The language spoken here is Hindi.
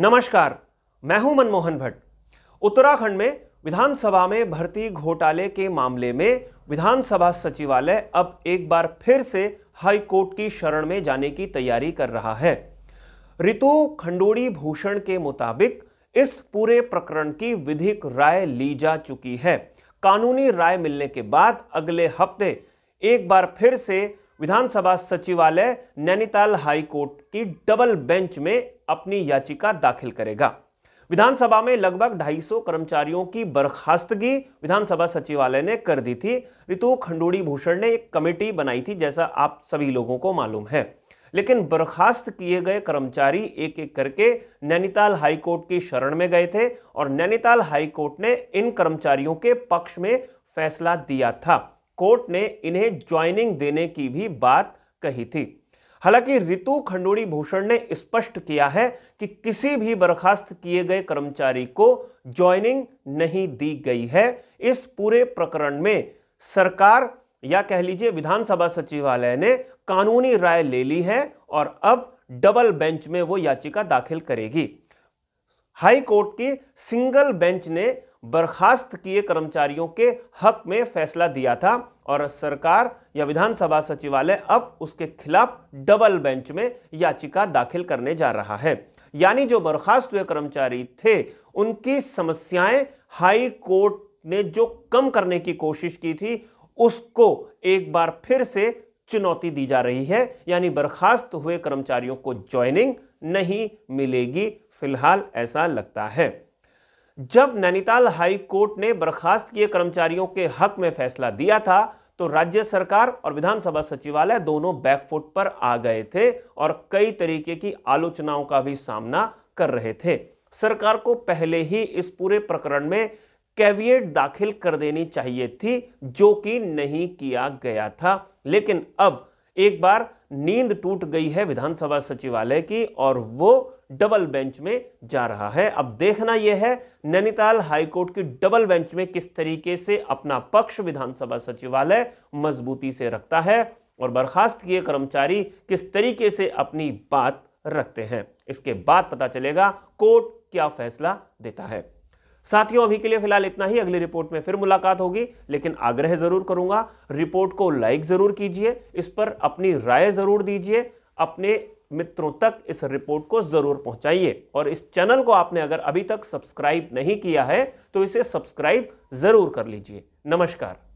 नमस्कार मैं हूं मनमोहन भट्ट उत्तराखंड में विधानसभा में भर्ती घोटाले के मामले में विधानसभा सचिवालय अब एक बार फिर से हाई कोर्ट की शरण में जाने की तैयारी कर रहा है ऋतु खंडोड़ी भूषण के मुताबिक इस पूरे प्रकरण की विधिक राय ली जा चुकी है कानूनी राय मिलने के बाद अगले हफ्ते एक बार फिर से विधानसभा सचिवालय नैनीताल हाई कोर्ट की डबल बेंच में अपनी याचिका दाखिल करेगा विधानसभा में लगभग 250 कर्मचारियों की बर्खास्तगी विधानसभा सचिवालय ने कर दी थी ऋतु खंडूड़ी भूषण ने एक कमेटी बनाई थी जैसा आप सभी लोगों को मालूम है लेकिन बर्खास्त किए गए कर्मचारी एक एक करके नैनीताल हाईकोर्ट की शरण में गए थे और नैनीताल हाईकोर्ट ने इन कर्मचारियों के पक्ष में फैसला दिया था कोर्ट ने इन्हें ज्वाइनिंग देने की भी बात कही थी हालांकि रितु खंडोड़ी भूषण ने स्पष्ट किया है कि किसी भी बर्खास्त किए गए कर्मचारी को ज्वाइनिंग नहीं दी गई है इस पूरे प्रकरण में सरकार या कह लीजिए विधानसभा सचिवालय ने कानूनी राय ले ली है और अब डबल बेंच में वो याचिका दाखिल करेगी हाई कोर्ट की सिंगल बेंच ने बर्खास्त किए कर्मचारियों के हक में फैसला दिया था और सरकार या विधानसभा सचिवालय अब उसके खिलाफ डबल बेंच में याचिका दाखिल करने जा रहा है यानी जो बर्खास्त हुए कर्मचारी थे उनकी समस्याएं हाई कोर्ट ने जो कम करने की कोशिश की थी उसको एक बार फिर से चुनौती दी जा रही है यानी बर्खास्त हुए कर्मचारियों को ज्वाइनिंग नहीं मिलेगी फिलहाल ऐसा लगता है जब नैनीताल हाई कोर्ट ने बर्खास्त किए कर्मचारियों के हक में फैसला दिया था तो राज्य सरकार और विधानसभा सचिवालय दोनों बैकफुट पर आ गए थे और कई तरीके की आलोचनाओं का भी सामना कर रहे थे सरकार को पहले ही इस पूरे प्रकरण में कैवियट दाखिल कर देनी चाहिए थी जो कि नहीं किया गया था लेकिन अब एक बार नींद टूट गई है विधानसभा सचिवालय की और वो डबल बेंच में जा रहा है अब देखना यह है नैनीताल हाईकोर्ट की डबल बेंच में किस तरीके से अपना पक्ष विधानसभा सचिवालय मजबूती से रखता है और बर्खास्त किए कर्मचारी किस तरीके से अपनी बात रखते हैं इसके बाद पता चलेगा कोर्ट क्या फैसला देता है साथियों अभी के लिए फिलहाल इतना ही अगली रिपोर्ट में फिर मुलाकात होगी लेकिन आग्रह जरूर करूंगा रिपोर्ट को लाइक जरूर कीजिए इस पर अपनी राय जरूर दीजिए अपने मित्रों तक इस रिपोर्ट को जरूर पहुंचाइए और इस चैनल को आपने अगर अभी तक सब्सक्राइब नहीं किया है तो इसे सब्सक्राइब जरूर कर लीजिए नमस्कार